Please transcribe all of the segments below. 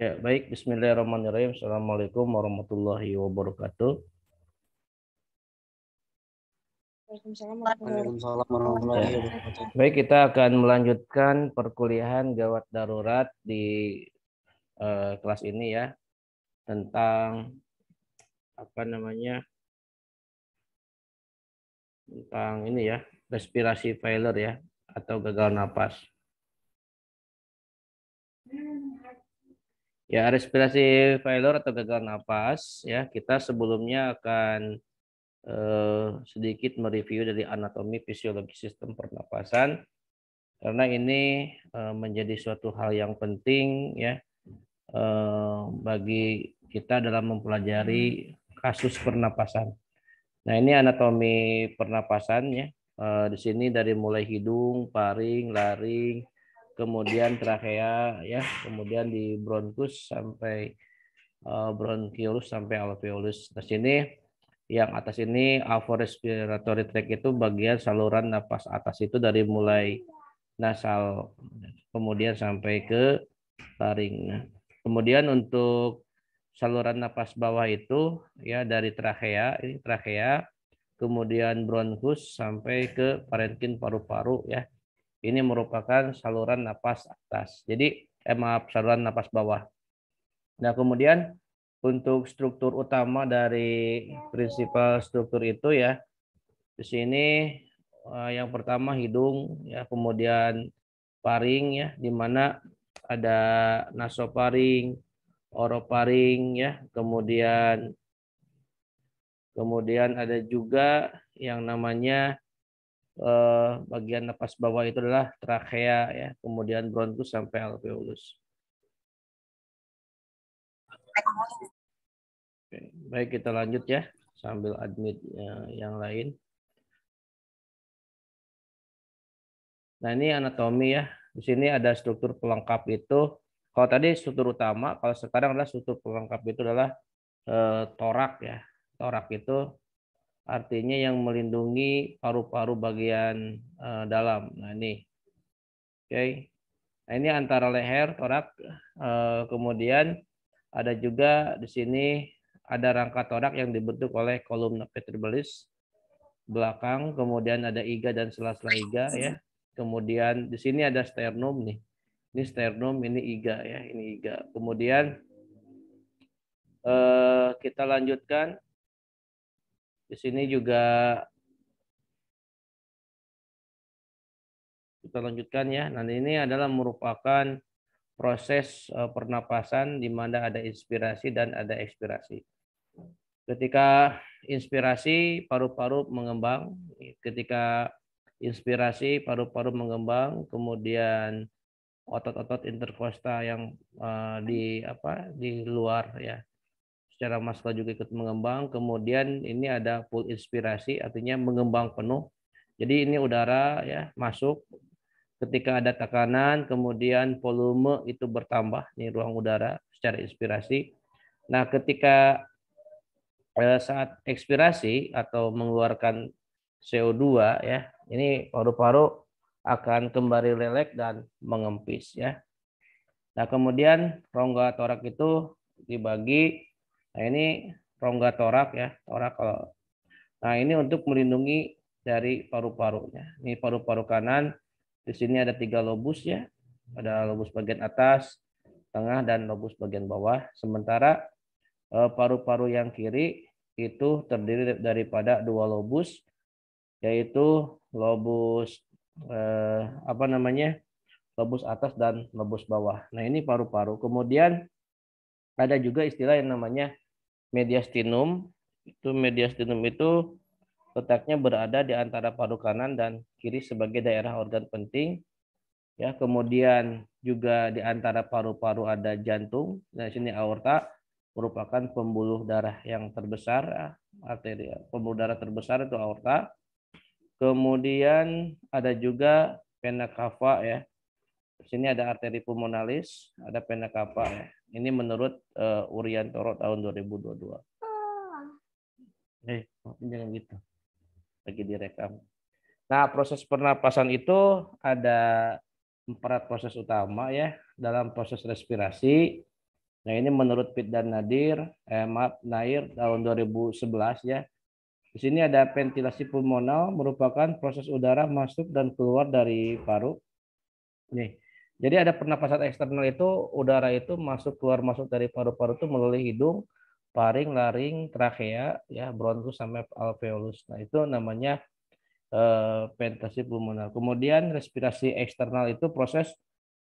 Ya, baik. Bismillahirrahmanirrahim. Assalamualaikum warahmatullahi wabarakatuh. Waalaikumsalam Baik, kita akan melanjutkan perkuliahan gawat darurat di uh, kelas ini ya tentang apa namanya tentang ini ya respirasi failure ya atau gagal napas. Hmm. Ya, respirasi failure atau gagal napas ya, kita sebelumnya akan eh, sedikit mereview dari anatomi fisiologi sistem pernapasan karena ini eh, menjadi suatu hal yang penting ya eh, bagi kita dalam mempelajari kasus pernapasan. Nah, ini anatomi pernapasan ya. Eh, di sini dari mulai hidung, paring, laring, kemudian trakea ya, kemudian di bronkus sampai uh, eh, bronkiolus sampai alveolus. Nah sini yang atas ini respiratory tract itu bagian saluran nafas atas itu dari mulai nasal kemudian sampai ke taring. Nah, kemudian untuk saluran nafas bawah itu ya dari trakea, ini trakea, kemudian bronkus sampai ke parenkin paru-paru ya ini merupakan saluran napas atas. Jadi eh, maaf saluran napas bawah. Nah, kemudian untuk struktur utama dari prinsipal struktur itu ya di sini eh, yang pertama hidung ya kemudian paring ya di mana ada nasoparing, oroparing ya, kemudian kemudian ada juga yang namanya Eh, bagian napas bawah itu adalah trakea ya, kemudian bronkus sampai alveolus. Oke, baik kita lanjut ya sambil admit ya, yang lain. Nah ini anatomi ya. Di sini ada struktur pelengkap itu. Kalau tadi struktur utama, kalau sekarang adalah struktur pelengkap itu adalah e, torak ya. Torak itu artinya yang melindungi paru-paru bagian uh, dalam. Nah ini, oke. Okay. Nah ini antara leher, torak, uh, kemudian ada juga di sini ada rangka torak yang dibentuk oleh kolom vertebralis belakang, kemudian ada iga dan sela-sela iga ya. Kemudian di sini ada sternum nih. Ini sternum, ini iga ya, ini iga. Kemudian eh, kita lanjutkan di sini juga kita lanjutkan ya. Nanti ini adalah merupakan proses eh, pernapasan di mana ada inspirasi dan ada ekspirasi. Ketika inspirasi, paru-paru mengembang. Ketika inspirasi, paru-paru mengembang, kemudian otot-otot interkosta yang eh, di apa di luar ya secara masalah juga ikut mengembang. Kemudian ini ada full inspirasi, artinya mengembang penuh. Jadi ini udara ya masuk. Ketika ada tekanan, kemudian volume itu bertambah ini ruang udara secara inspirasi. Nah, ketika eh, saat ekspirasi atau mengeluarkan CO2 ya, ini paru-paru akan kembali lelek dan mengempis ya. Nah, kemudian rongga torak itu dibagi Nah ini rongga torak ya, torak kalau. Nah ini untuk melindungi dari paru-parunya. Ini paru-paru kanan. Di sini ada tiga lobus ya. Ada lobus bagian atas, tengah, dan lobus bagian bawah. Sementara eh, paru-paru yang kiri itu terdiri daripada dua lobus, yaitu lobus eh, apa namanya lobus atas dan lobus bawah. Nah ini paru-paru. Kemudian ada juga istilah yang namanya mediastinum itu mediastinum itu letaknya berada di antara paru kanan dan kiri sebagai daerah organ penting. Ya, kemudian juga di antara paru-paru ada jantung, nah, dan sini aorta merupakan pembuluh darah yang terbesar, arteri pembuluh darah terbesar itu aorta. Kemudian ada juga vena cava ya. Di sini ada arteri pulmonalis, ada vena cava ya. Ini menurut uh, Urian Toro tahun 2022. Oh. hey, jangan gitu. Lagi direkam. Nah, proses pernapasan itu ada empat proses utama ya dalam proses respirasi. Nah, ini menurut Pit dan Nadir, eh, maaf, Nair tahun 2011 ya. Di sini ada ventilasi pulmonal merupakan proses udara masuk dan keluar dari paru. Nih, jadi ada pernapasan eksternal itu udara itu masuk keluar masuk dari paru-paru itu melalui hidung, paring, laring, trakea, ya bronkus sampai alveolus. Nah itu namanya eh, pulmonal. Kemudian respirasi eksternal itu proses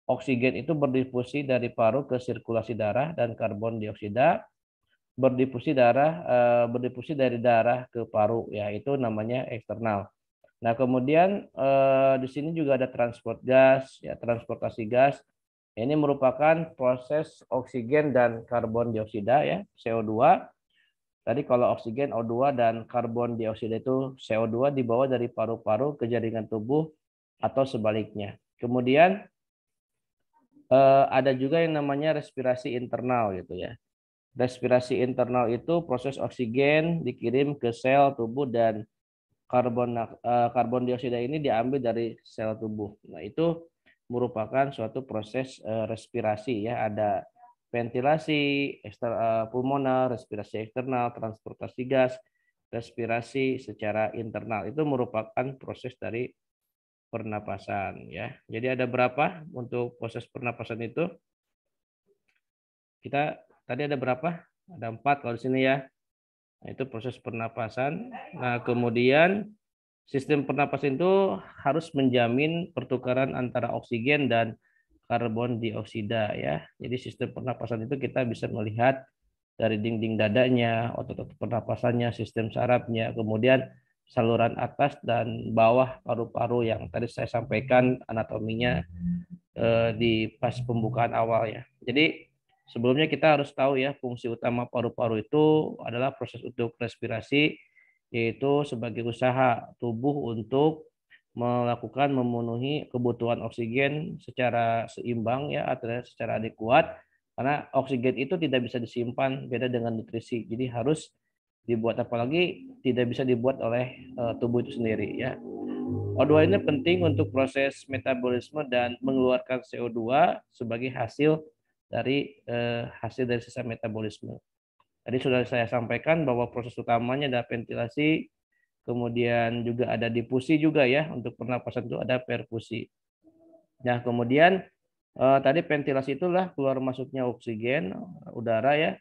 oksigen itu berdifusi dari paru ke sirkulasi darah dan karbon dioksida berdifusi darah eh, berdifusi dari darah ke paru ya itu namanya eksternal. Nah, kemudian eh, di sini juga ada transport gas, ya transportasi gas. Ini merupakan proses oksigen dan karbon dioksida ya, CO2. Tadi kalau oksigen O2 dan karbon dioksida itu CO2 dibawa dari paru-paru ke jaringan tubuh atau sebaliknya. Kemudian eh, ada juga yang namanya respirasi internal gitu ya. Respirasi internal itu proses oksigen dikirim ke sel tubuh dan karbon eh, karbon dioksida ini diambil dari sel tubuh. Nah, itu merupakan suatu proses eh, respirasi ya, ada ventilasi ekster, uh, respirasi eksternal, transportasi gas, respirasi secara internal. Itu merupakan proses dari pernapasan ya. Jadi ada berapa untuk proses pernapasan itu? Kita tadi ada berapa? Ada empat kalau di sini ya Nah, itu proses pernapasan. Nah, kemudian sistem pernapasan itu harus menjamin pertukaran antara oksigen dan karbon dioksida ya. Jadi sistem pernapasan itu kita bisa melihat dari dinding dadanya, otot-otot pernapasannya, sistem sarafnya, kemudian saluran atas dan bawah paru-paru yang tadi saya sampaikan anatominya eh, di pas pembukaan awal ya. Jadi Sebelumnya kita harus tahu ya fungsi utama paru-paru itu adalah proses untuk respirasi yaitu sebagai usaha tubuh untuk melakukan memenuhi kebutuhan oksigen secara seimbang ya atau secara adekuat karena oksigen itu tidak bisa disimpan beda dengan nutrisi jadi harus dibuat apalagi tidak bisa dibuat oleh eh, tubuh itu sendiri ya O2 ini penting untuk proses metabolisme dan mengeluarkan CO2 sebagai hasil dari eh, hasil dari sisa metabolisme. Tadi sudah saya sampaikan bahwa proses utamanya ada ventilasi, kemudian juga ada difusi juga ya untuk pernapasan itu ada perfusi. Nah kemudian eh, tadi ventilasi itulah keluar masuknya oksigen udara ya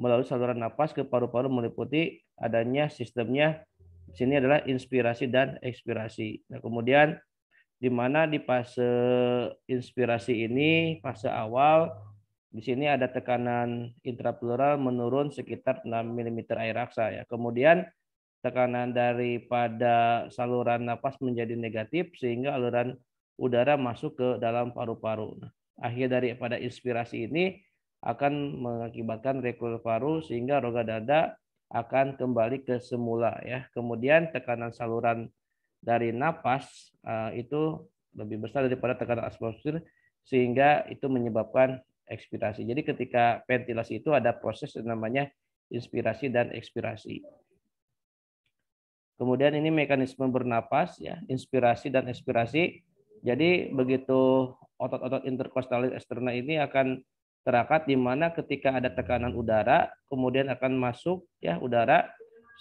melalui saluran napas ke paru-paru meliputi adanya sistemnya di sini adalah inspirasi dan ekspirasi. Nah kemudian di mana di fase inspirasi ini fase awal di sini ada tekanan intrapleural menurun sekitar 6 mm air raksa ya. Kemudian tekanan daripada saluran napas menjadi negatif sehingga aluran udara masuk ke dalam paru-paru. Nah, akhir daripada inspirasi ini akan mengakibatkan rekul paru sehingga roga dada akan kembali ke semula ya. Kemudian tekanan saluran dari napas eh, itu lebih besar daripada tekanan atmosfer sehingga itu menyebabkan ekspirasi. Jadi ketika ventilasi itu ada proses yang namanya inspirasi dan ekspirasi. Kemudian ini mekanisme bernapas ya, inspirasi dan ekspirasi. Jadi begitu otot-otot interkostalis eksternal ini akan terakat di mana ketika ada tekanan udara kemudian akan masuk ya udara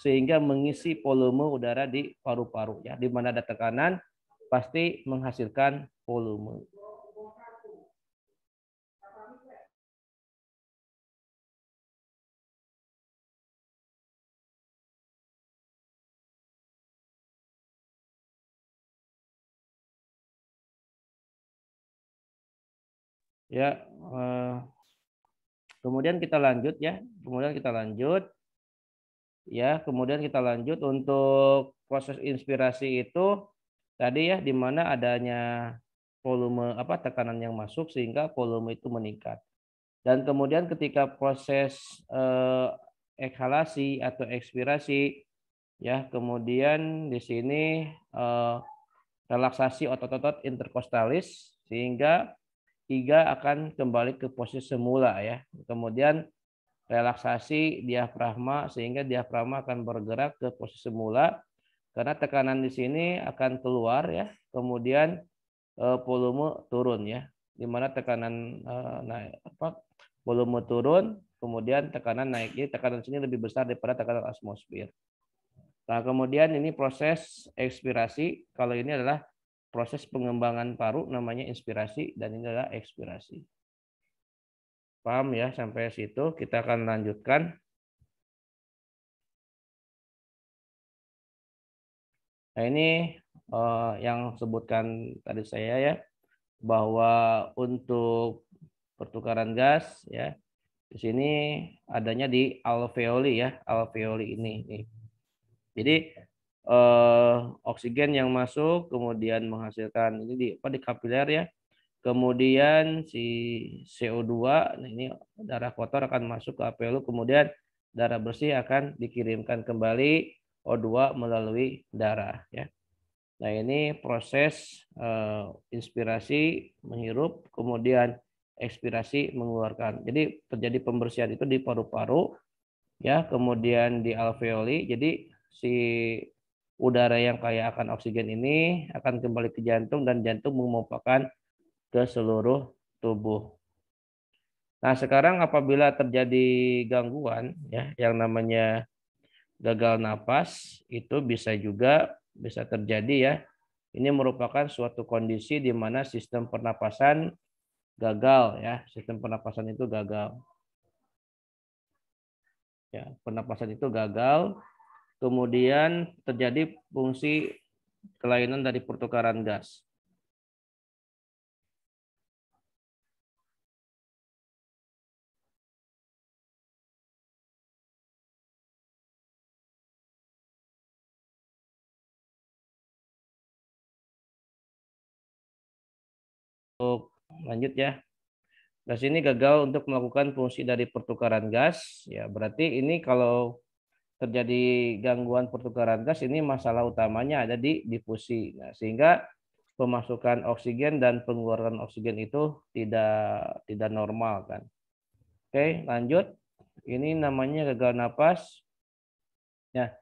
sehingga mengisi volume udara di paru-paru ya di mana ada tekanan pasti menghasilkan volume. Ya, eh, kemudian kita lanjut ya, kemudian kita lanjut ya, kemudian kita lanjut untuk proses inspirasi itu tadi ya di mana adanya volume apa tekanan yang masuk sehingga volume itu meningkat. Dan kemudian ketika proses eh, ekhalasi atau ekspirasi ya, kemudian di sini eh, relaksasi otot-otot interkostalis sehingga tiga akan kembali ke posisi semula ya. Kemudian relaksasi diafragma sehingga diafragma akan bergerak ke posisi semula karena tekanan di sini akan keluar ya. Kemudian eh, volume turun ya. Di mana tekanan eh, naik apa volume turun, kemudian tekanan naik. Jadi tekanan sini lebih besar daripada tekanan atmosfer. Nah, kemudian ini proses ekspirasi. Kalau ini adalah proses pengembangan paru namanya inspirasi dan ini adalah ekspirasi. Paham ya sampai situ? Kita akan lanjutkan. Nah ini eh, yang sebutkan tadi saya ya bahwa untuk pertukaran gas ya di sini adanya di alveoli ya alveoli ini. Jadi eh, oksigen yang masuk kemudian menghasilkan ini di apa di kapiler ya. Kemudian si CO2 nah ini darah kotor akan masuk ke apelu kemudian darah bersih akan dikirimkan kembali O2 melalui darah ya. Nah, ini proses eh, inspirasi menghirup kemudian ekspirasi mengeluarkan. Jadi terjadi pembersihan itu di paru-paru ya, kemudian di alveoli. Jadi si udara yang kaya akan oksigen ini akan kembali ke jantung dan jantung memompakan ke seluruh tubuh. Nah, sekarang apabila terjadi gangguan ya yang namanya gagal napas itu bisa juga bisa terjadi ya. Ini merupakan suatu kondisi di mana sistem pernapasan gagal ya, sistem pernapasan itu gagal. Ya, pernapasan itu gagal kemudian terjadi fungsi kelainan dari pertukaran gas. Untuk lanjut ya. Gas ini gagal untuk melakukan fungsi dari pertukaran gas. Ya, berarti ini kalau terjadi gangguan pertukaran gas ini masalah utamanya ada di difusi. Nah, sehingga pemasukan oksigen dan pengeluaran oksigen itu tidak tidak normal kan. Oke, lanjut. Ini namanya gagal napas. Ya.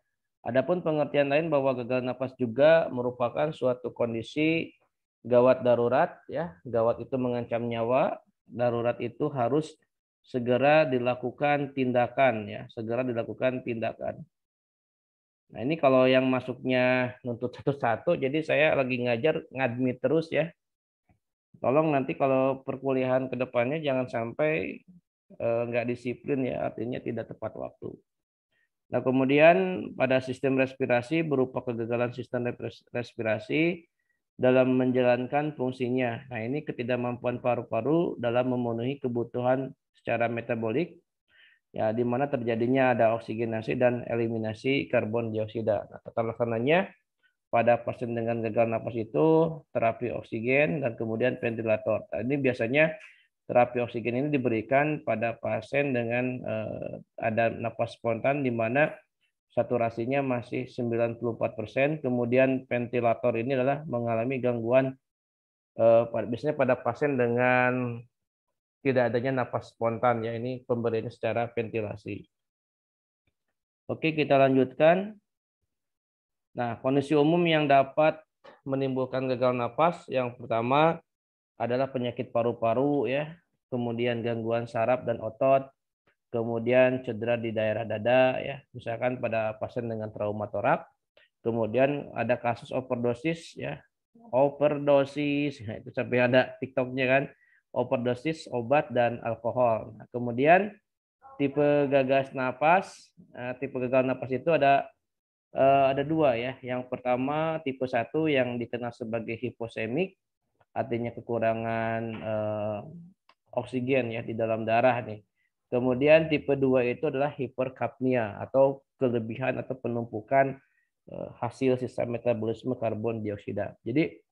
Adapun pengertian lain bahwa gagal napas juga merupakan suatu kondisi gawat darurat ya. Gawat itu mengancam nyawa, darurat itu harus segera dilakukan tindakan ya, segera dilakukan tindakan. Nah, ini kalau yang masuknya nuntut satu-satu, jadi saya lagi ngajar ngadmi terus ya. Tolong nanti kalau perkuliahan kedepannya jangan sampai eh, nggak disiplin ya, artinya tidak tepat waktu. Nah, kemudian pada sistem respirasi berupa kegagalan sistem respirasi dalam menjalankan fungsinya. Nah, ini ketidakmampuan paru-paru dalam memenuhi kebutuhan secara metabolik ya di mana terjadinya ada oksigenasi dan eliminasi karbon dioksida. Nah, karenanya pada pasien dengan gagal napas itu terapi oksigen dan kemudian ventilator. Nah, ini biasanya terapi oksigen ini diberikan pada pasien dengan eh, ada napas spontan di mana saturasinya masih 94%, kemudian ventilator ini adalah mengalami gangguan eh, biasanya pada pasien dengan tidak adanya napas spontan ya ini pemberian secara ventilasi. Oke, kita lanjutkan. Nah, kondisi umum yang dapat menimbulkan gagal napas yang pertama adalah penyakit paru-paru ya, kemudian gangguan saraf dan otot, kemudian cedera di daerah dada ya, misalkan pada pasien dengan trauma torak. Kemudian ada kasus overdosis ya, overdosis, ya, itu sampai ada TikToknya kan overdosis obat dan alkohol. Nah, kemudian tipe gagal napas, eh, tipe gagal napas itu ada eh, ada dua ya. Yang pertama tipe satu yang dikenal sebagai hiposemik, artinya kekurangan eh, oksigen ya di dalam darah nih. Kemudian tipe dua itu adalah hiperkapnia atau kelebihan atau penumpukan eh, hasil sistem metabolisme karbon dioksida. Jadi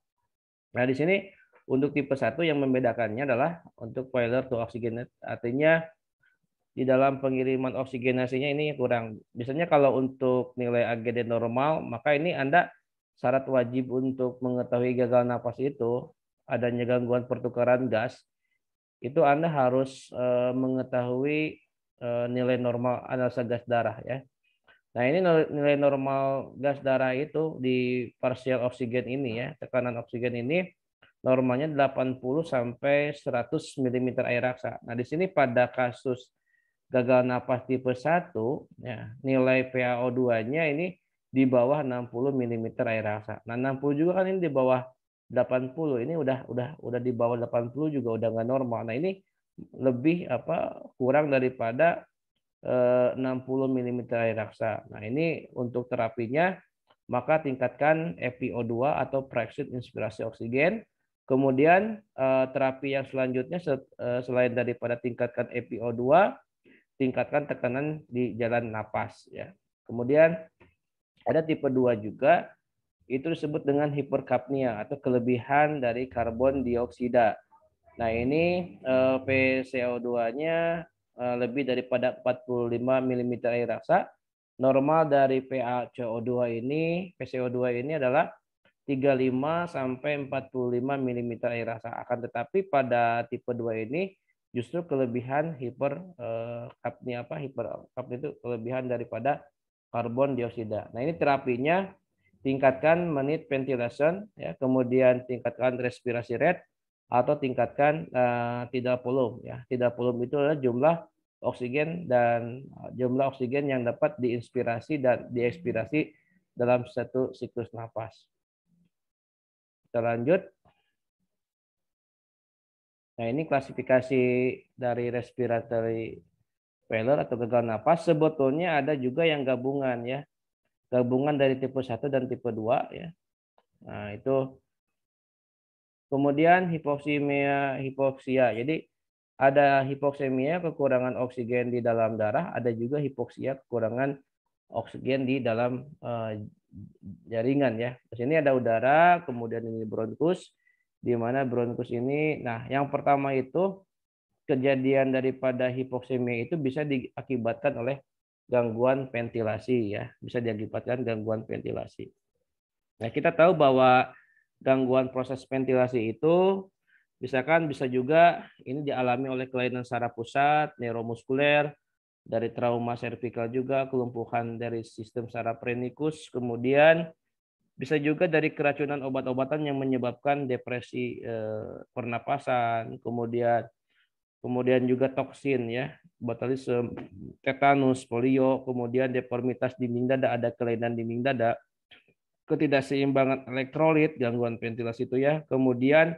nah di sini untuk tipe 1 yang membedakannya adalah untuk boiler to oxygenate, artinya di dalam pengiriman oksigenasinya ini kurang. Biasanya kalau untuk nilai AGD normal, maka ini Anda syarat wajib untuk mengetahui gagal nafas itu, adanya gangguan pertukaran gas, itu Anda harus eh, mengetahui eh, nilai normal analisa gas darah ya. Nah, ini nilai normal gas darah itu di partial oksigen ini ya, tekanan oksigen ini Normalnya 80 sampai 100 mm air raksa. Nah, di sini pada kasus gagal napas tipe 1, ya, nilai PaO2-nya ini di bawah 60 mm air raksa. Nah, 60 juga kan ini di bawah 80. Ini udah udah udah di bawah 80 juga udah nggak normal. Nah, ini lebih apa kurang daripada 60 eh, mm air raksa. Nah, ini untuk terapinya maka tingkatkan fio 2 atau peroxide inspirasi oksigen Kemudian eh, terapi yang selanjutnya eh, selain daripada tingkatkan EPO2, tingkatkan tekanan di jalan napas ya. Kemudian ada tipe 2 juga itu disebut dengan hiperkapnia atau kelebihan dari karbon dioksida. Nah, ini eh, PCO2-nya lebih daripada 45 mm air raksa. Normal dari PaCO2 ini, PCO2 ini adalah 35 sampai 45 mm air rasa. Akan tetapi pada tipe 2 ini justru kelebihan hiper eh, kapnya apa hiper kap itu kelebihan daripada karbon dioksida. Nah, ini terapinya tingkatkan menit ventilation ya, kemudian tingkatkan respirasi rate atau tingkatkan eh, tidak volume ya. Tidak volume itu adalah jumlah oksigen dan eh, jumlah oksigen yang dapat diinspirasi dan diekspirasi dalam satu siklus napas. Kita lanjut. Nah, ini klasifikasi dari respiratory failure atau gagal napas. Sebetulnya ada juga yang gabungan ya. Gabungan dari tipe 1 dan tipe 2 ya. Nah, itu kemudian hipoksemia, hipoksia. Jadi ada hipoksemia kekurangan oksigen di dalam darah, ada juga hipoksia kekurangan oksigen di dalam eh, jaringan ya. Di sini ada udara, kemudian ini bronkus, di mana bronkus ini, nah yang pertama itu kejadian daripada hipoksemia itu bisa diakibatkan oleh gangguan ventilasi ya, bisa diakibatkan gangguan ventilasi. Nah kita tahu bahwa gangguan proses ventilasi itu misalkan bisa juga ini dialami oleh kelainan saraf pusat, neuromuskuler, dari trauma cervical juga, kelumpuhan dari sistem saraf prenikus, kemudian bisa juga dari keracunan obat-obatan yang menyebabkan depresi eh, pernapasan, kemudian kemudian juga toksin ya, botulism, tetanus, polio, kemudian deformitas dinding dada, ada kelainan dinding dada, ketidakseimbangan elektrolit, gangguan ventilasi itu ya, kemudian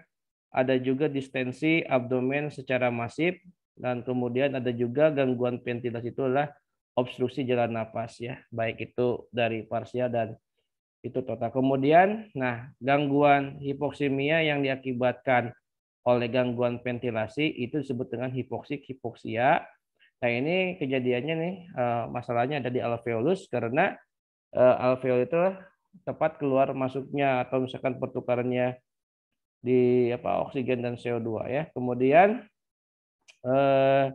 ada juga distensi abdomen secara masif, dan kemudian ada juga gangguan ventilasi itu adalah obstruksi jalan nafas ya, baik itu dari parsial dan itu total. Kemudian, nah gangguan hipoksemia yang diakibatkan oleh gangguan ventilasi itu disebut dengan hipoksik hipoksia. Nah ini kejadiannya nih eh, masalahnya ada di alveolus karena eh, alveol itu tepat keluar masuknya atau misalkan pertukarannya di apa oksigen dan CO2 ya. Kemudian eh,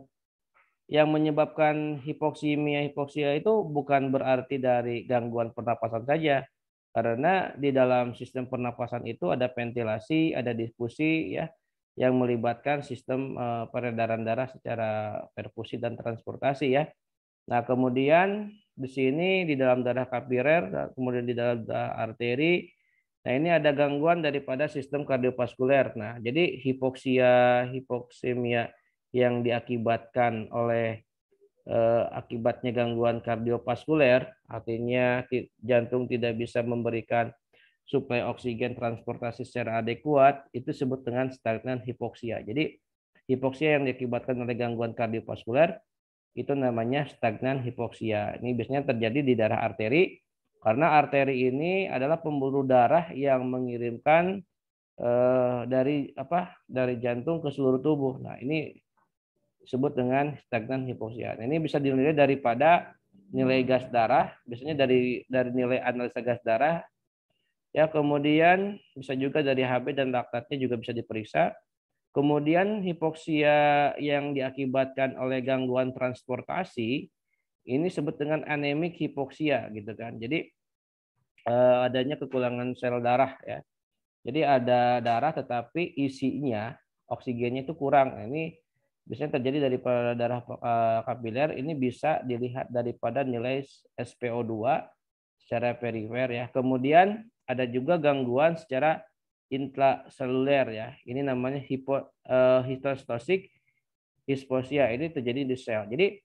yang menyebabkan hipoksimia hipoksia itu bukan berarti dari gangguan pernapasan saja karena di dalam sistem pernapasan itu ada ventilasi ada diskusi ya yang melibatkan sistem eh, peredaran darah secara perfusi dan transportasi ya nah kemudian di sini di dalam darah kapiler kemudian di dalam arteri Nah, ini ada gangguan daripada sistem kardiovaskuler. Nah, jadi hipoksia, hipoksemia yang diakibatkan oleh eh, akibatnya gangguan kardiovaskuler, artinya jantung tidak bisa memberikan suplai oksigen transportasi secara adekuat, itu disebut dengan stagnan hipoksia. Jadi hipoksia yang diakibatkan oleh gangguan kardiovaskuler itu namanya stagnan hipoksia. Ini biasanya terjadi di darah arteri karena arteri ini adalah pembuluh darah yang mengirimkan eh, dari apa dari jantung ke seluruh tubuh. Nah ini disebut dengan stagnan hipoksia. Nah, ini bisa dinilai daripada nilai hmm. gas darah, biasanya dari dari nilai analisa gas darah. Ya, kemudian bisa juga dari HB dan laktatnya juga bisa diperiksa. Kemudian hipoksia yang diakibatkan oleh gangguan transportasi ini disebut dengan anemik hipoksia gitu kan. Jadi eh, adanya kekurangan sel darah ya. Jadi ada darah tetapi isinya oksigennya itu kurang. Nah, ini biasanya terjadi dari darah eh, kapiler ini bisa dilihat daripada nilai SPO2 secara perifer ya. Kemudian ada juga gangguan secara intraseluler ya. Ini namanya hipo, uh, histostosik Ini terjadi di sel. Jadi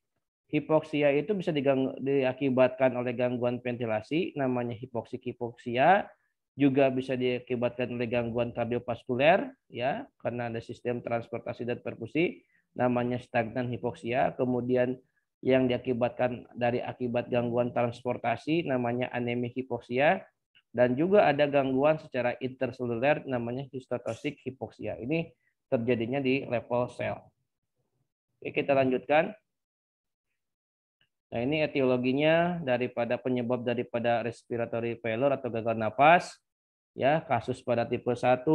hipoksia itu bisa diganggu, diakibatkan oleh gangguan ventilasi namanya hipoksik hipoksia juga bisa diakibatkan oleh gangguan kardiovaskuler ya karena ada sistem transportasi dan perkusi namanya stagnan hipoksia, kemudian yang diakibatkan dari akibat gangguan transportasi namanya anemia hipoksia dan juga ada gangguan secara interseluler namanya histotoxic hipoksia. Ini terjadinya di level sel. Oke, kita lanjutkan. Nah, ini etiologinya daripada penyebab daripada respiratory failure atau gagal napas. Ya, kasus pada tipe 1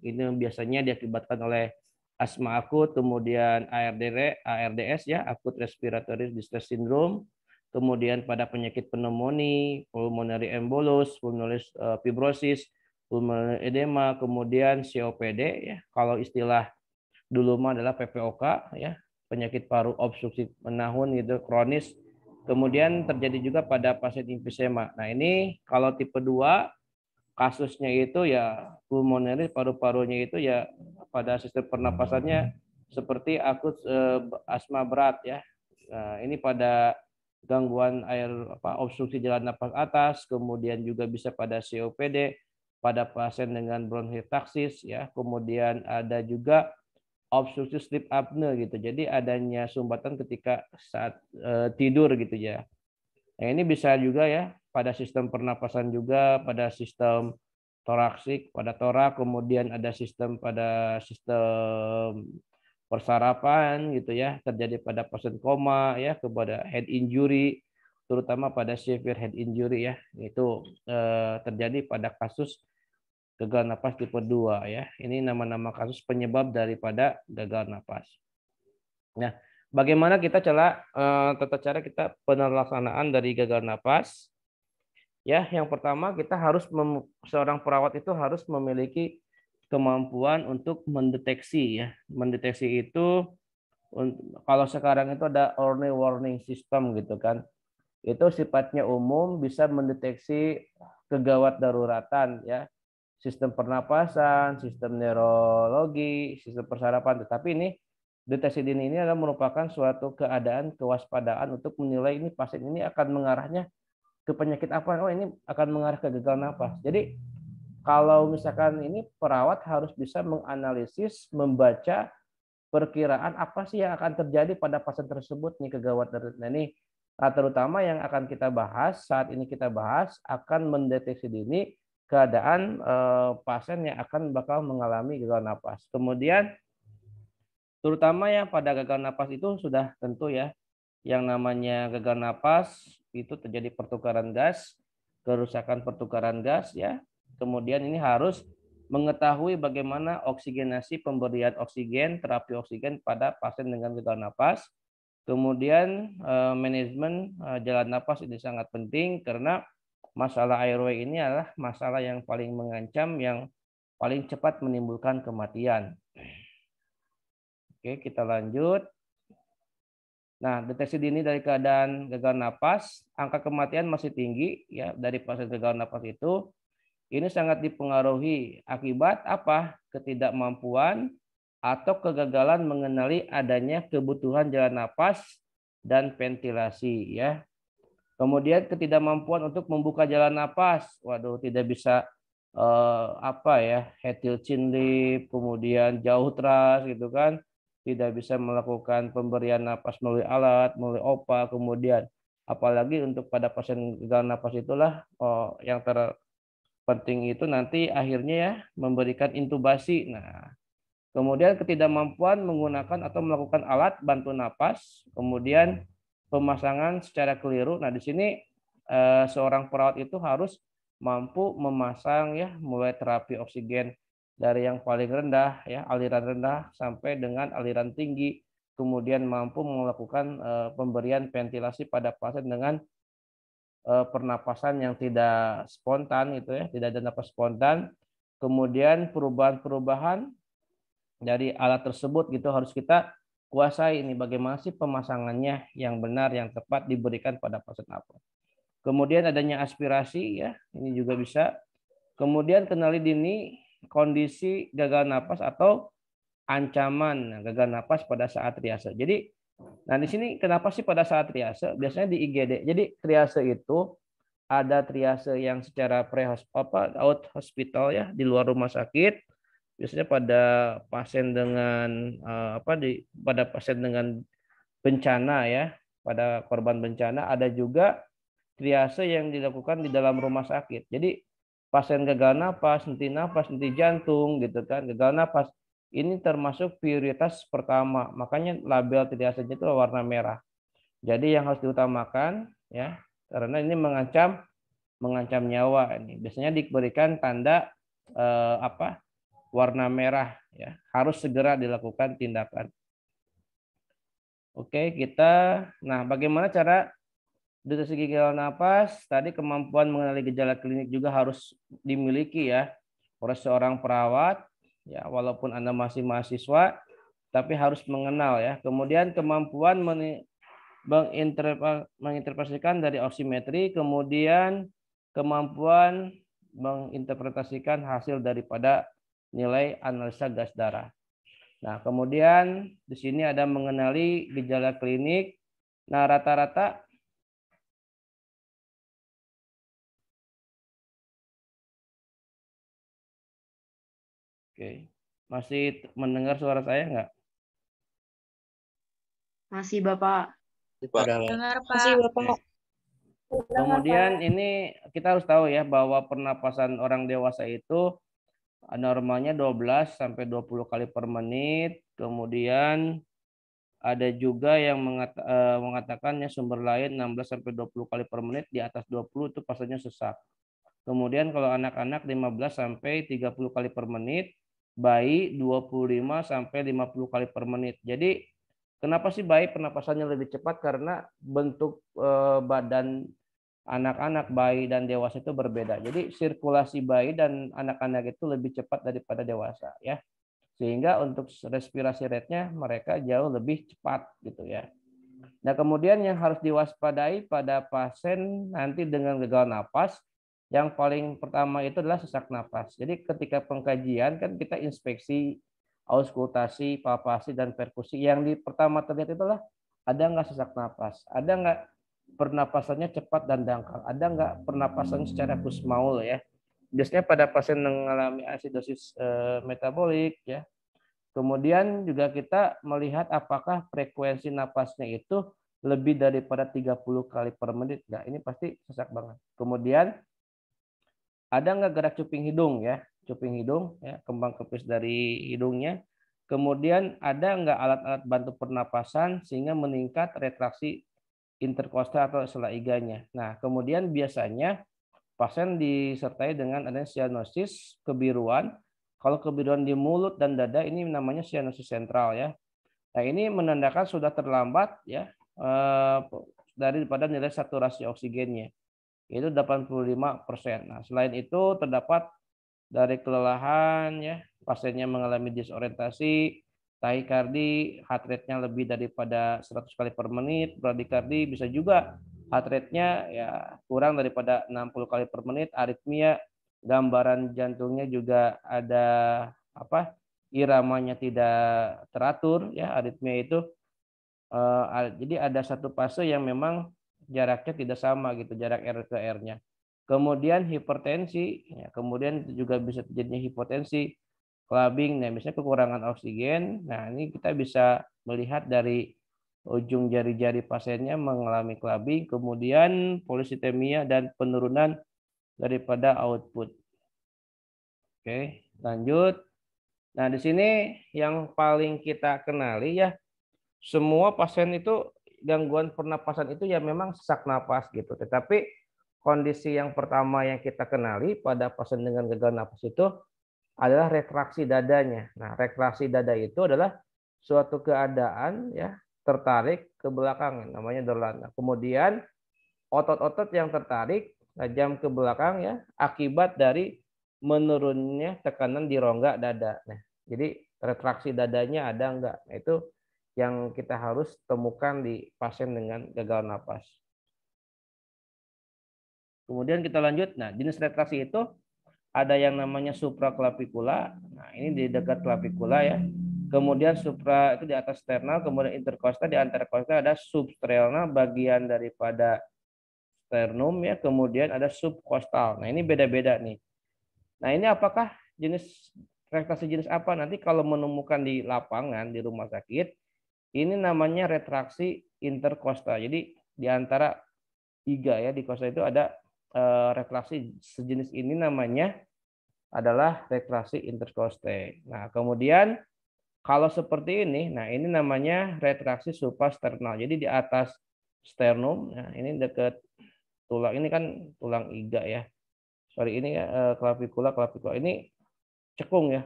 ini biasanya diakibatkan oleh asma akut, kemudian ARDR, ARDS ya, akut respiratory distress syndrome, kemudian pada penyakit pneumonia, pulmonary embolus, pulmonary eh, fibrosis, pulmonary edema, kemudian COPD ya. Kalau istilah dulu mah adalah PPOK ya, penyakit paru obstruksi menahun gitu kronis. Kemudian terjadi juga pada pasien emfisema. Nah, ini kalau tipe 2 kasusnya itu ya pulmoneris paru-parunya itu ya pada sistem pernapasannya seperti akut eh, asma berat ya. Nah, ini pada gangguan air apa obstruksi jalan napas atas, kemudian juga bisa pada COPD, pada pasien dengan bronkitaksis ya, kemudian ada juga obstruksi sleep apnea gitu. Jadi adanya sumbatan ketika saat eh, tidur gitu ya. Nah, ini bisa juga ya pada sistem pernapasan juga, pada sistem toraksik pada torak, kemudian ada sistem pada sistem persarapan gitu ya, terjadi pada pasien koma ya, kepada head injury terutama pada severe head injury ya, itu eh, terjadi pada kasus gagal napas tipe 2 ya. Ini nama-nama kasus penyebab daripada gagal napas. Nah, bagaimana kita celah eh, tata cara kita penelaksanaan dari gagal napas? Ya, yang pertama kita harus seorang perawat itu harus memiliki kemampuan untuk mendeteksi ya. Mendeteksi itu kalau sekarang itu ada early warning system gitu kan. Itu sifatnya umum bisa mendeteksi kegawat daruratan ya. Sistem pernapasan, sistem neurologi, sistem persarapan. Tetapi ini deteksi dini ini adalah merupakan suatu keadaan kewaspadaan untuk menilai ini pasien ini akan mengarahnya ke penyakit apa oh ini akan mengarah ke gagal nafas jadi kalau misalkan ini perawat harus bisa menganalisis membaca perkiraan apa sih yang akan terjadi pada pasien tersebut nih kegawat nah ini nah, terutama yang akan kita bahas saat ini kita bahas akan mendeteksi dini keadaan eh, pasien yang akan bakal mengalami gagal napas kemudian terutama yang pada gagal napas itu sudah tentu ya yang namanya gagal napas itu terjadi pertukaran gas, kerusakan pertukaran gas ya. Kemudian ini harus mengetahui bagaimana oksigenasi pemberian oksigen, terapi oksigen pada pasien dengan gagal napas. Kemudian eh, manajemen eh, jalan napas ini sangat penting karena masalah airway ini adalah masalah yang paling mengancam yang paling cepat menimbulkan kematian. Oke, kita lanjut. Nah, deteksi dini dari keadaan gagal napas, angka kematian masih tinggi ya dari pasien gagal napas itu. Ini sangat dipengaruhi akibat apa? Ketidakmampuan atau kegagalan mengenali adanya kebutuhan jalan napas dan ventilasi ya. Kemudian ketidakmampuan untuk membuka jalan napas. Waduh, tidak bisa eh, apa ya, hetil chin lip, kemudian jauh teras gitu kan tidak bisa melakukan pemberian napas melalui alat, melalui opa, kemudian apalagi untuk pada pasien gagal napas itulah oh, yang terpenting itu nanti akhirnya ya memberikan intubasi. Nah, kemudian ketidakmampuan menggunakan atau melakukan alat bantu napas, kemudian pemasangan secara keliru. Nah, di sini eh, seorang perawat itu harus mampu memasang ya mulai terapi oksigen dari yang paling rendah ya aliran rendah sampai dengan aliran tinggi kemudian mampu melakukan eh, pemberian ventilasi pada pasien dengan eh, pernapasan yang tidak spontan itu ya tidak ada napas spontan kemudian perubahan-perubahan dari alat tersebut gitu harus kita kuasai ini bagaimana sih pemasangannya yang benar yang tepat diberikan pada pasien apa kemudian adanya aspirasi ya ini juga bisa kemudian kenali dini kondisi gagal nafas atau ancaman gagal nafas pada saat triase. Jadi, nah di sini kenapa sih pada saat triase? Biasanya di IGD. Jadi triase itu ada triase yang secara pre apa out hospital ya di luar rumah sakit. Biasanya pada pasien dengan eh, apa di pada pasien dengan bencana ya, pada korban bencana ada juga triase yang dilakukan di dalam rumah sakit. Jadi pasien gagal napas, henti nafas, henti jantung gitu kan, gagal napas. Ini termasuk prioritas pertama. Makanya label tidak saja itu warna merah. Jadi yang harus diutamakan ya, karena ini mengancam mengancam nyawa ini. Biasanya diberikan tanda eh, apa? warna merah ya. Harus segera dilakukan tindakan. Oke, kita nah bagaimana cara deteksi segi nafas nafas tadi kemampuan mengenali gejala klinik juga harus dimiliki ya oleh seorang perawat. Ya, walaupun Anda masih mahasiswa, tapi harus mengenal ya. Kemudian kemampuan menginterpretasikan dari oksimetri, kemudian kemampuan menginterpretasikan hasil daripada nilai analisa gas darah. Nah, kemudian di sini ada mengenali gejala klinik. Nah, rata-rata Oke. Masih mendengar suara saya nggak? Masih, Bapak. Dengar, Pak. Masih, Bapak. Kemudian ini kita harus tahu ya bahwa pernapasan orang dewasa itu normalnya 12 sampai 20 kali per menit. Kemudian ada juga yang mengata, eh, mengatakannya sumber lain 16 sampai 20 kali per menit di atas 20 itu pasalnya sesak. Kemudian kalau anak-anak 15 sampai 30 kali per menit bayi 25 sampai 50 kali per menit. Jadi kenapa sih bayi pernapasannya lebih cepat karena bentuk eh, badan anak-anak bayi dan dewasa itu berbeda. Jadi sirkulasi bayi dan anak-anak itu lebih cepat daripada dewasa ya. Sehingga untuk respirasi rate-nya mereka jauh lebih cepat gitu ya. Nah, kemudian yang harus diwaspadai pada pasien nanti dengan gagal napas yang paling pertama itu adalah sesak napas. Jadi ketika pengkajian kan kita inspeksi auskultasi, palpasi, dan perkusi. Yang di pertama terlihat itulah ada nggak sesak napas, ada nggak pernapasannya cepat dan dangkal, ada nggak pernapasan secara kusmaul ya. Biasanya pada pasien mengalami asidosis e, metabolik ya. Kemudian juga kita melihat apakah frekuensi napasnya itu lebih daripada 30 kali per menit. Nah, ini pasti sesak banget. Kemudian ada nggak gerak cuping hidung ya cuping hidung ya kembang kepis dari hidungnya kemudian ada nggak alat-alat bantu pernapasan sehingga meningkat retraksi interkostal atau sela iganya nah kemudian biasanya pasien disertai dengan adanya cyanosis kebiruan kalau kebiruan di mulut dan dada ini namanya cyanosis sentral ya nah ini menandakan sudah terlambat ya eh, daripada nilai saturasi oksigennya itu 85 persen. Nah, selain itu terdapat dari kelelahan, ya pasiennya mengalami disorientasi, tahikardi, heart rate-nya lebih daripada 100 kali per menit, bradikardi bisa juga heart rate-nya ya kurang daripada 60 kali per menit, aritmia, gambaran jantungnya juga ada apa? iramanya tidak teratur ya aritmia itu. Eh, jadi ada satu fase yang memang jaraknya tidak sama gitu jarak R ke R-nya. Kemudian hipertensi, ya, kemudian juga bisa terjadinya hipotensi, clubbing, nah misalnya kekurangan oksigen. Nah ini kita bisa melihat dari ujung jari-jari pasiennya mengalami clubbing, kemudian polisitemia dan penurunan daripada output. Oke, lanjut. Nah, di sini yang paling kita kenali ya, semua pasien itu gangguan pernapasan itu ya memang sesak napas gitu. Tetapi kondisi yang pertama yang kita kenali pada pasien dengan gagal napas itu adalah retraksi dadanya. Nah, retraksi dada itu adalah suatu keadaan ya tertarik ke belakang namanya dorlan. Nah, kemudian otot-otot yang tertarik tajam nah, ke belakang ya akibat dari menurunnya tekanan di rongga dada. Nah, jadi retraksi dadanya ada enggak? Nah, itu yang kita harus temukan di pasien dengan gagal napas. Kemudian kita lanjut. Nah, jenis retraksi itu ada yang namanya supraklavikula. Nah, ini di dekat klavikula ya. Kemudian supra itu di atas sternal, kemudian interkosta di antara kosta ada substrelna bagian daripada sternum ya, kemudian ada subkostal. Nah, ini beda-beda nih. Nah, ini apakah jenis retraksi jenis apa nanti kalau menemukan di lapangan di rumah sakit ini namanya retraksi interkosta. Jadi di antara iga ya di kosta itu ada eh, retraksi sejenis ini namanya adalah retraksi interkoste. Nah, kemudian kalau seperti ini, nah ini namanya retraksi suprasternal. Jadi di atas sternum, nah ini dekat tulang ini kan tulang iga ya. Sorry ini eh, klavikula, klavikula ini cekung ya.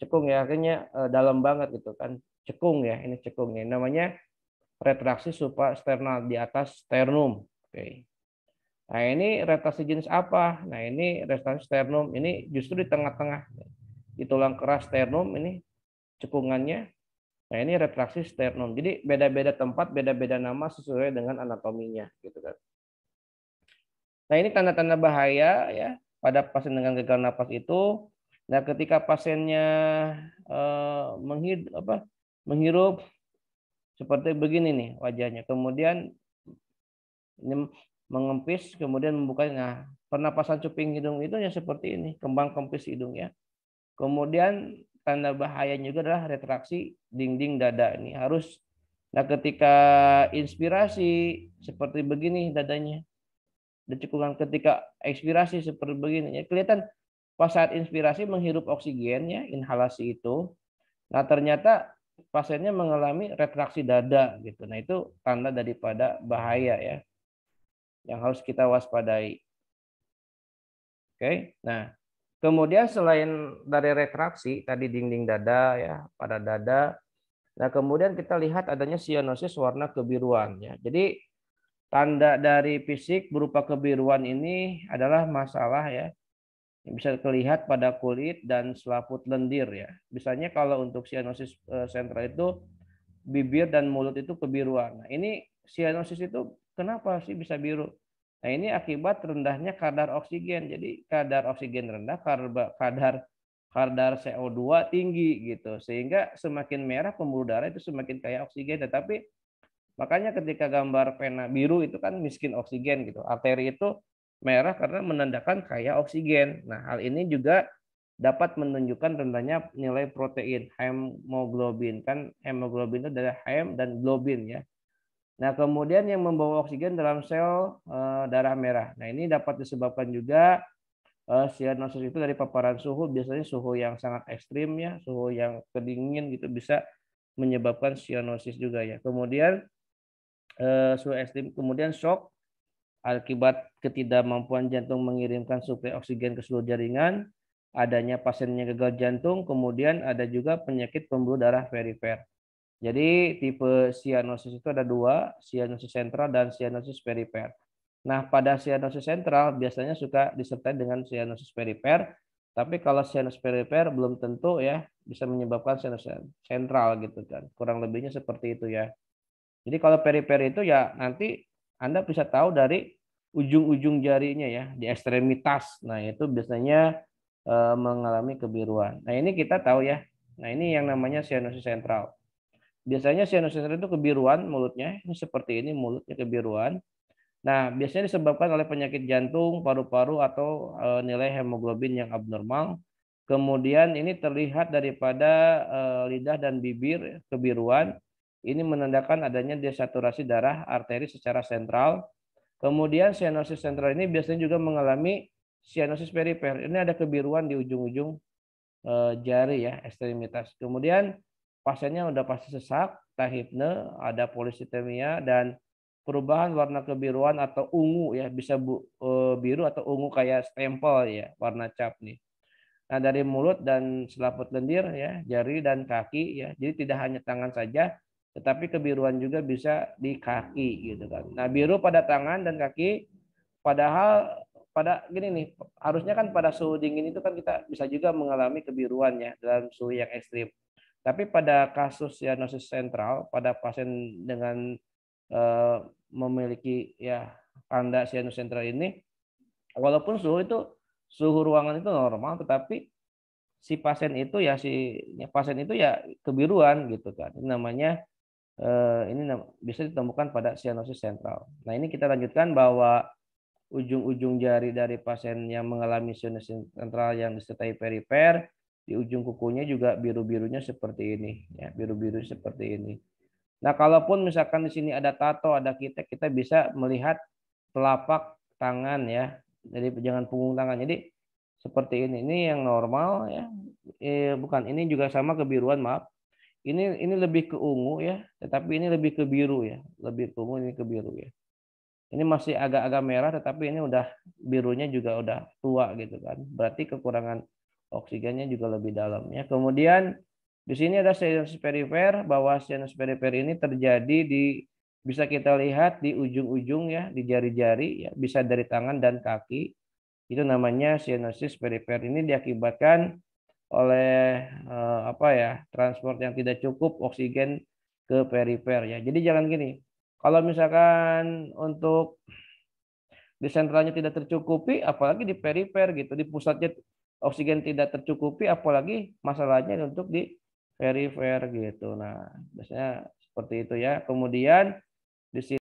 Cekung ya akhirnya eh, dalam banget gitu kan cekung ya, ini cekung ya. Namanya retraksi sternal di atas sternum. Oke. Nah, ini retraksi jenis apa? Nah, ini retraksi sternum ini justru di tengah-tengah di tulang keras sternum ini cekungannya. Nah, ini retraksi sternum. Jadi beda-beda tempat, beda-beda nama sesuai dengan anatominya gitu kan. Nah, ini tanda-tanda bahaya ya pada pasien dengan gagal napas itu. Nah, ketika pasiennya eh, menghid apa menghirup seperti begini nih wajahnya. Kemudian ini mengempis, kemudian membukanya. Nah, pernapasan cuping hidung itu yang seperti ini, kembang kempis ya Kemudian tanda bahayanya juga adalah retraksi dinding dada ini harus nah ketika inspirasi seperti begini dadanya dan cekungan ketika ekspirasi seperti begini ya kelihatan pas saat inspirasi menghirup oksigen ya inhalasi itu nah ternyata pasiennya mengalami retraksi dada gitu. Nah, itu tanda daripada bahaya ya. Yang harus kita waspadai. Oke. Nah, kemudian selain dari retraksi tadi dinding dada ya, pada dada. Nah, kemudian kita lihat adanya cyanosis warna kebiruan ya. Jadi tanda dari fisik berupa kebiruan ini adalah masalah ya bisa terlihat pada kulit dan selaput lendir ya. Misalnya kalau untuk sianosis eh, sentral itu bibir dan mulut itu kebiruan. Nah, ini sianosis itu kenapa sih bisa biru? Nah, ini akibat rendahnya kadar oksigen. Jadi kadar oksigen rendah, kadar kadar CO2 tinggi gitu. Sehingga semakin merah pembuluh darah itu semakin kaya oksigen. Tetapi makanya ketika gambar pena biru itu kan miskin oksigen gitu. Arteri itu merah karena menandakan kaya oksigen. Nah, hal ini juga dapat menunjukkan rendahnya nilai protein hemoglobin kan hemoglobin itu adalah hem dan globin ya. Nah, kemudian yang membawa oksigen dalam sel eh, darah merah. Nah, ini dapat disebabkan juga e, eh, cyanosis itu dari paparan suhu, biasanya suhu yang sangat ekstrim ya, suhu yang kedingin gitu bisa menyebabkan cyanosis juga ya. Kemudian eh, suhu ekstrim, kemudian shock akibat ketidakmampuan jantung mengirimkan suplai oksigen ke seluruh jaringan, adanya pasiennya gagal jantung, kemudian ada juga penyakit pembuluh darah perifer. Jadi tipe sianosis itu ada dua, sianosis sentral dan sianosis perifer. Nah, pada sianosis sentral biasanya suka disertai dengan sianosis perifer, tapi kalau sianosis perifer belum tentu ya bisa menyebabkan sianosis sentral gitu kan. Kurang lebihnya seperti itu ya. Jadi kalau perifer itu ya nanti anda bisa tahu dari ujung-ujung jarinya ya, di ekstremitas. Nah, itu biasanya eh, mengalami kebiruan. Nah, ini kita tahu ya. Nah, ini yang namanya cyanosis sentral. Biasanya cyanosis sentral itu kebiruan mulutnya, ini seperti ini mulutnya kebiruan. Nah, biasanya disebabkan oleh penyakit jantung, paru-paru atau eh, nilai hemoglobin yang abnormal. Kemudian ini terlihat daripada eh, lidah dan bibir kebiruan ini menandakan adanya desaturasi darah arteri secara sentral. Kemudian sianosis sentral ini biasanya juga mengalami sianosis periper. Ini ada kebiruan di ujung-ujung eh, jari ya, ekstremitas. Kemudian pasiennya udah pasti sesak, tahipne, ada polisitemia dan perubahan warna kebiruan atau ungu ya bisa bu, e, biru atau ungu kayak stempel ya warna cap nih. Nah dari mulut dan selaput lendir ya jari dan kaki ya jadi tidak hanya tangan saja tetapi kebiruan juga bisa di kaki gitu kan. Nah, biru pada tangan dan kaki padahal pada gini nih, harusnya kan pada suhu dingin itu kan kita bisa juga mengalami kebiruan ya dalam suhu yang ekstrim. Tapi pada kasus cyanosis sentral, pada pasien dengan e, memiliki ya tanda cyanosis sentral ini, walaupun suhu itu suhu ruangan itu normal, tetapi si pasien itu ya si ya pasien itu ya kebiruan gitu kan. Ini namanya Eh, ini bisa ditemukan pada cyanosis sentral. Nah, ini kita lanjutkan bahwa ujung-ujung jari dari pasien yang mengalami sianosis sentral yang disertai perifer di ujung kukunya juga biru-birunya seperti ini, ya, biru-biru seperti ini. Nah, kalaupun misalkan di sini ada tato, ada kita, kita bisa melihat telapak tangan ya. Jadi jangan punggung tangan. Jadi seperti ini, ini yang normal ya. Eh, bukan, ini juga sama kebiruan, maaf ini ini lebih ke ungu ya, tetapi ini lebih ke biru ya, lebih ke ungu ini ke biru ya. Ini masih agak-agak merah tetapi ini udah birunya juga udah tua gitu kan. Berarti kekurangan oksigennya juga lebih dalam ya. Kemudian di sini ada sinus perifer bahwa sinus perifer ini terjadi di bisa kita lihat di ujung-ujung ya, di jari-jari ya, bisa dari tangan dan kaki. Itu namanya cyanosis perifer ini diakibatkan oleh eh, apa ya transport yang tidak cukup oksigen ke perifer ya. Jadi jangan gini. Kalau misalkan untuk di sentralnya tidak tercukupi, apalagi di perifer gitu, di pusatnya oksigen tidak tercukupi, apalagi masalahnya untuk di perifer gitu. Nah, biasanya seperti itu ya. Kemudian di sini